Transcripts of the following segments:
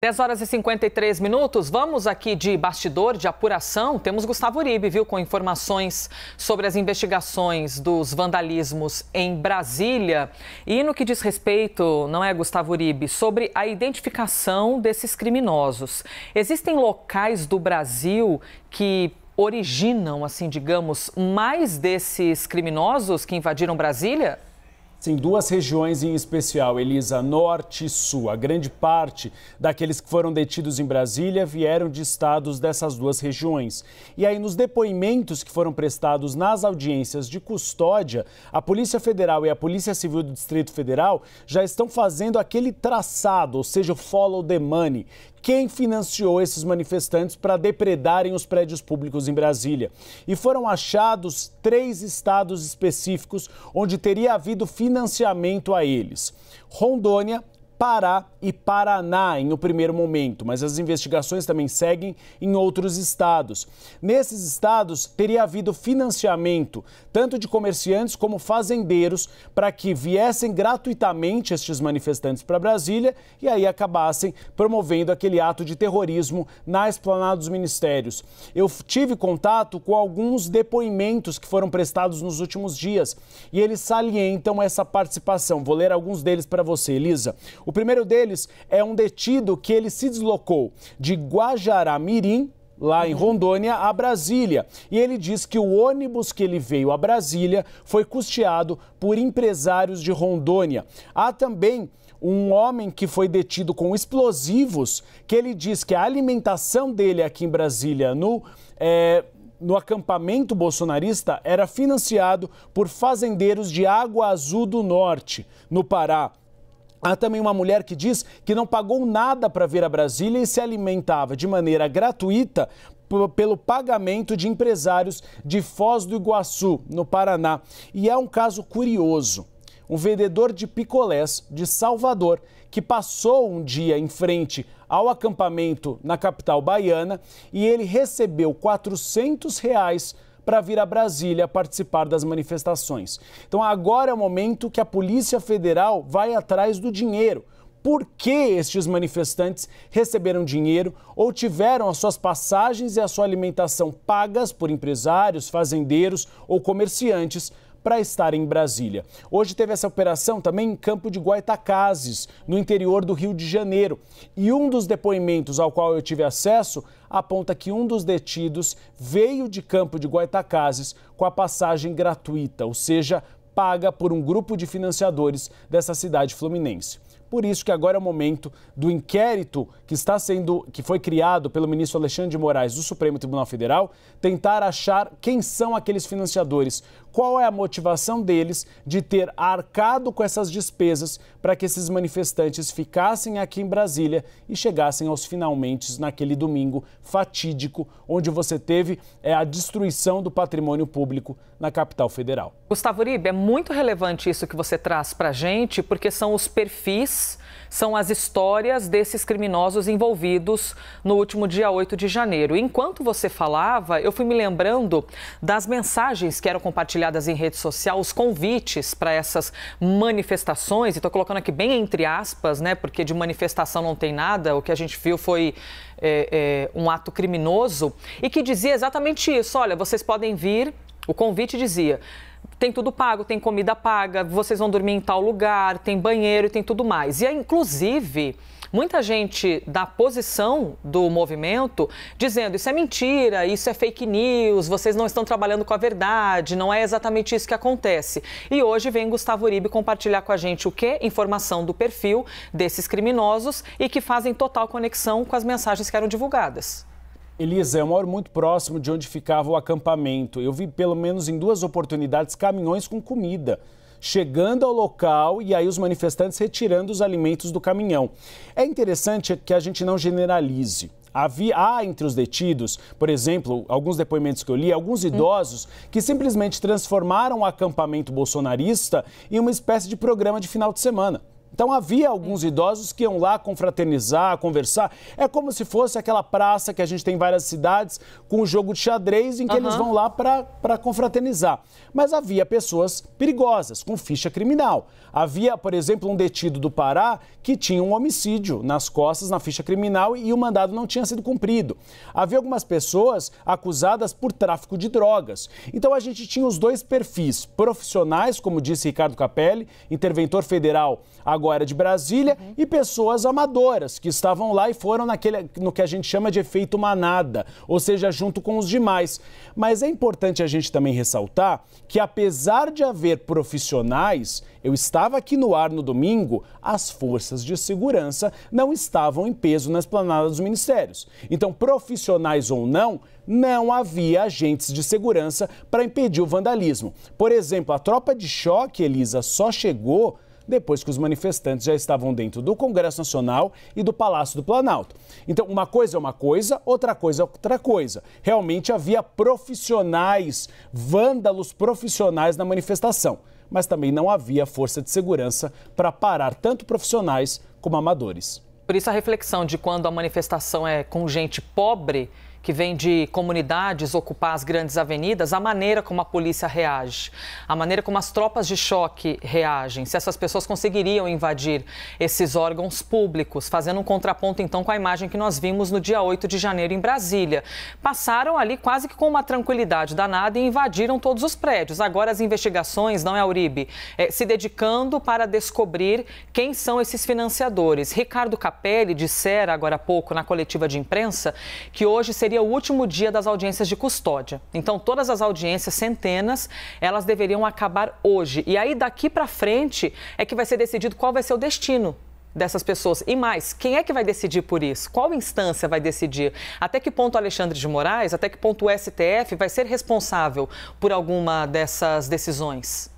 10 horas e 53 minutos, vamos aqui de bastidor, de apuração. Temos Gustavo Uribe, viu, com informações sobre as investigações dos vandalismos em Brasília. E no que diz respeito, não é, Gustavo Uribe, sobre a identificação desses criminosos. Existem locais do Brasil que originam, assim, digamos, mais desses criminosos que invadiram Brasília? Sim, duas regiões em especial, Elisa, norte e sul. A grande parte daqueles que foram detidos em Brasília vieram de estados dessas duas regiões. E aí, nos depoimentos que foram prestados nas audiências de custódia, a Polícia Federal e a Polícia Civil do Distrito Federal já estão fazendo aquele traçado, ou seja, follow the money, quem financiou esses manifestantes para depredarem os prédios públicos em Brasília. E foram achados três estados específicos onde teria havido financiamento a eles: Rondônia, Pará e Paraná em um primeiro momento, mas as investigações também seguem em outros estados. Nesses estados, teria havido financiamento, tanto de comerciantes como fazendeiros, para que viessem gratuitamente estes manifestantes para Brasília e aí acabassem promovendo aquele ato de terrorismo na esplanada dos ministérios. Eu tive contato com alguns depoimentos que foram prestados nos últimos dias e eles salientam essa participação. Vou ler alguns deles para você, Elisa. O primeiro deles é um detido que ele se deslocou de Guajará-Mirim lá em Rondônia, a Brasília. E ele diz que o ônibus que ele veio a Brasília foi custeado por empresários de Rondônia. Há também um homem que foi detido com explosivos, que ele diz que a alimentação dele aqui em Brasília, no. É, no acampamento bolsonarista, era financiado por fazendeiros de Água Azul do Norte, no Pará. Há também uma mulher que diz que não pagou nada para vir a Brasília e se alimentava de maneira gratuita pelo pagamento de empresários de Foz do Iguaçu, no Paraná. E é um caso curioso. Um vendedor de picolés de Salvador que passou um dia em frente ao acampamento na capital baiana e ele recebeu 400 reais para vir a Brasília participar das manifestações. Então agora é o momento que a Polícia Federal vai atrás do dinheiro. Por que estes manifestantes receberam dinheiro ou tiveram as suas passagens e a sua alimentação pagas por empresários, fazendeiros ou comerciantes para estar em Brasília. Hoje teve essa operação também em Campo de Guaitacazes, no interior do Rio de Janeiro. E um dos depoimentos ao qual eu tive acesso aponta que um dos detidos veio de Campo de Guaitacazes com a passagem gratuita, ou seja, paga por um grupo de financiadores dessa cidade fluminense. Por isso que agora é o momento do inquérito que está sendo, que foi criado pelo ministro Alexandre de Moraes do Supremo Tribunal Federal, tentar achar quem são aqueles financiadores, qual é a motivação deles de ter arcado com essas despesas para que esses manifestantes ficassem aqui em Brasília e chegassem aos finalmente naquele domingo fatídico, onde você teve é, a destruição do patrimônio público na capital federal. Gustavo Uribe, é muito relevante isso que você traz para a gente, porque são os perfis são as histórias desses criminosos envolvidos no último dia 8 de janeiro. Enquanto você falava, eu fui me lembrando das mensagens que eram compartilhadas em rede social, os convites para essas manifestações, e estou colocando aqui bem entre aspas, né, porque de manifestação não tem nada, o que a gente viu foi é, é, um ato criminoso, e que dizia exatamente isso: olha, vocês podem vir. O convite dizia: tem tudo pago, tem comida paga, vocês vão dormir em tal lugar, tem banheiro, tem tudo mais. E é inclusive, muita gente da posição do movimento dizendo isso é mentira, isso é fake news, vocês não estão trabalhando com a verdade, não é exatamente isso que acontece. E hoje vem Gustavo Uribe compartilhar com a gente o que? Informação do perfil desses criminosos e que fazem total conexão com as mensagens que eram divulgadas. Elisa, é, eu moro muito próximo de onde ficava o acampamento. Eu vi, pelo menos em duas oportunidades, caminhões com comida chegando ao local e aí os manifestantes retirando os alimentos do caminhão. É interessante que a gente não generalize. Havia, há entre os detidos, por exemplo, alguns depoimentos que eu li, alguns idosos que simplesmente transformaram o acampamento bolsonarista em uma espécie de programa de final de semana. Então havia alguns idosos que iam lá confraternizar, conversar. É como se fosse aquela praça que a gente tem em várias cidades com o jogo de xadrez em que uhum. eles vão lá para confraternizar. Mas havia pessoas perigosas, com ficha criminal. Havia, por exemplo, um detido do Pará que tinha um homicídio nas costas, na ficha criminal e o mandado não tinha sido cumprido. Havia algumas pessoas acusadas por tráfico de drogas. Então a gente tinha os dois perfis, profissionais, como disse Ricardo Capelli, interventor federal agora Taquara de Brasília uhum. e pessoas amadoras que estavam lá e foram naquele, no que a gente chama de efeito manada, ou seja, junto com os demais. Mas é importante a gente também ressaltar que, apesar de haver profissionais, eu estava aqui no ar no domingo, as forças de segurança não estavam em peso nas planadas dos ministérios. Então, profissionais ou não, não havia agentes de segurança para impedir o vandalismo. Por exemplo, a tropa de choque, Elisa, só chegou depois que os manifestantes já estavam dentro do Congresso Nacional e do Palácio do Planalto. Então, uma coisa é uma coisa, outra coisa é outra coisa. Realmente havia profissionais, vândalos profissionais na manifestação, mas também não havia força de segurança para parar tanto profissionais como amadores. Por isso, a reflexão de quando a manifestação é com gente pobre que vem de comunidades ocupar as grandes avenidas, a maneira como a polícia reage, a maneira como as tropas de choque reagem, se essas pessoas conseguiriam invadir esses órgãos públicos, fazendo um contraponto então com a imagem que nós vimos no dia 8 de janeiro em Brasília. Passaram ali quase que com uma tranquilidade danada e invadiram todos os prédios. Agora as investigações, não é, Uribe, é, se dedicando para descobrir quem são esses financiadores. Ricardo Capelli dissera agora há pouco na coletiva de imprensa que hoje seria seria o último dia das audiências de custódia. Então, todas as audiências, centenas, elas deveriam acabar hoje. E aí, daqui para frente, é que vai ser decidido qual vai ser o destino dessas pessoas. E mais, quem é que vai decidir por isso? Qual instância vai decidir? Até que ponto Alexandre de Moraes, até que ponto o STF vai ser responsável por alguma dessas decisões?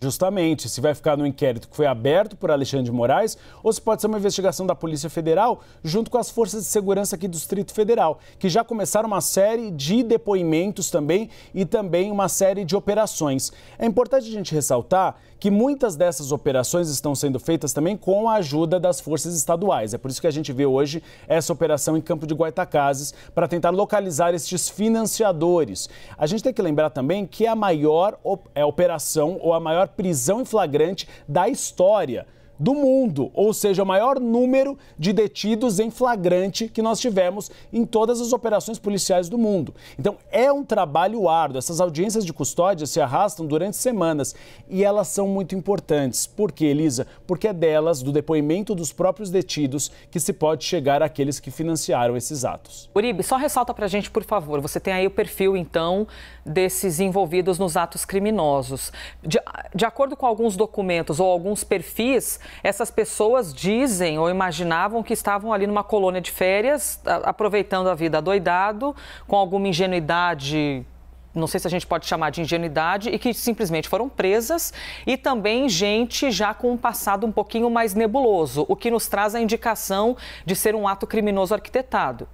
Justamente, se vai ficar no inquérito que foi aberto por Alexandre de Moraes ou se pode ser uma investigação da Polícia Federal junto com as forças de segurança aqui do Distrito Federal, que já começaram uma série de depoimentos também e também uma série de operações. É importante a gente ressaltar que muitas dessas operações estão sendo feitas também com a ajuda das forças estaduais. É por isso que a gente vê hoje essa operação em Campo de Guaitacazes para tentar localizar estes financiadores. A gente tem que lembrar também que é a maior é, operação ou a maior prisão em flagrante da história do mundo, ou seja, o maior número de detidos em flagrante que nós tivemos em todas as operações policiais do mundo. Então, é um trabalho árduo. Essas audiências de custódia se arrastam durante semanas e elas são muito importantes. Por quê, Elisa? Porque é delas, do depoimento dos próprios detidos, que se pode chegar àqueles que financiaram esses atos. Uribe, só ressalta pra gente, por favor, você tem aí o perfil, então, desses envolvidos nos atos criminosos. De, de acordo com alguns documentos ou alguns perfis, essas pessoas dizem ou imaginavam que estavam ali numa colônia de férias, aproveitando a vida doidado, com alguma ingenuidade não sei se a gente pode chamar de ingenuidade, e que simplesmente foram presas, e também gente já com um passado um pouquinho mais nebuloso, o que nos traz a indicação de ser um ato criminoso arquitetado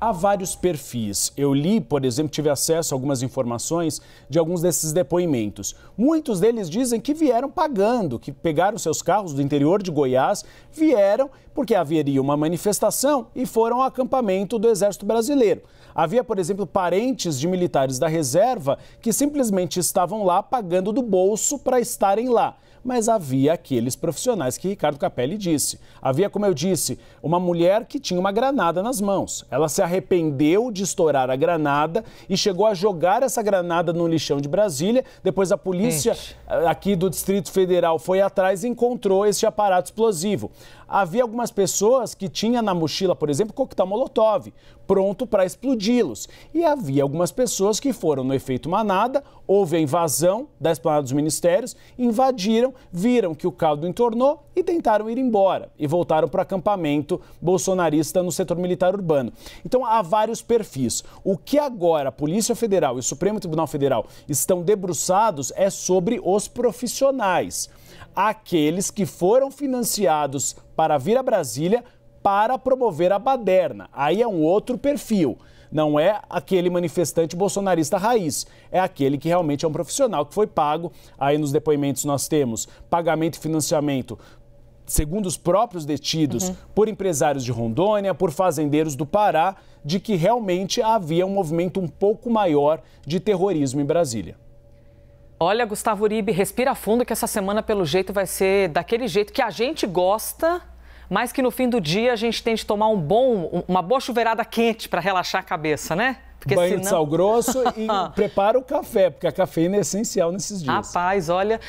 há vários perfis. Eu li, por exemplo, tive acesso a algumas informações de alguns desses depoimentos. Muitos deles dizem que vieram pagando, que pegaram seus carros do interior de Goiás, vieram porque haveria uma manifestação e foram ao acampamento do Exército Brasileiro. Havia, por exemplo, parentes de militares da reserva que simplesmente estavam lá pagando do bolso para estarem lá mas havia aqueles profissionais que Ricardo Capelli disse. Havia, como eu disse, uma mulher que tinha uma granada nas mãos. Ela se arrependeu de estourar a granada e chegou a jogar essa granada no lixão de Brasília. Depois a polícia eh, aqui do Distrito Federal foi atrás e encontrou esse aparato explosivo. Havia algumas pessoas que tinham na mochila, por exemplo, coquetel molotov pronto para explodi-los. E havia algumas pessoas que foram no efeito manada, houve a invasão da esplanada dos ministérios, invadiram, viram que o caldo entornou e tentaram ir embora e voltaram para o acampamento bolsonarista no setor militar urbano. Então há vários perfis. O que agora a Polícia Federal e o Supremo Tribunal Federal estão debruçados é sobre os profissionais, aqueles que foram financiados para vir a Brasília para promover a baderna. Aí é um outro perfil. Não é aquele manifestante bolsonarista raiz, é aquele que realmente é um profissional que foi pago. Aí nos depoimentos nós temos pagamento e financiamento segundo os próprios detidos, uhum. por empresários de Rondônia, por fazendeiros do Pará, de que realmente havia um movimento um pouco maior de terrorismo em Brasília. Olha, Gustavo Uribe, respira fundo que essa semana, pelo jeito, vai ser daquele jeito que a gente gosta mas que no fim do dia a gente tem de tomar um bom, uma boa chuveirada quente para relaxar a cabeça, né? Porque Banho senão... de sal grosso e prepara o café, porque a cafeína é essencial nesses dias. Rapaz, olha,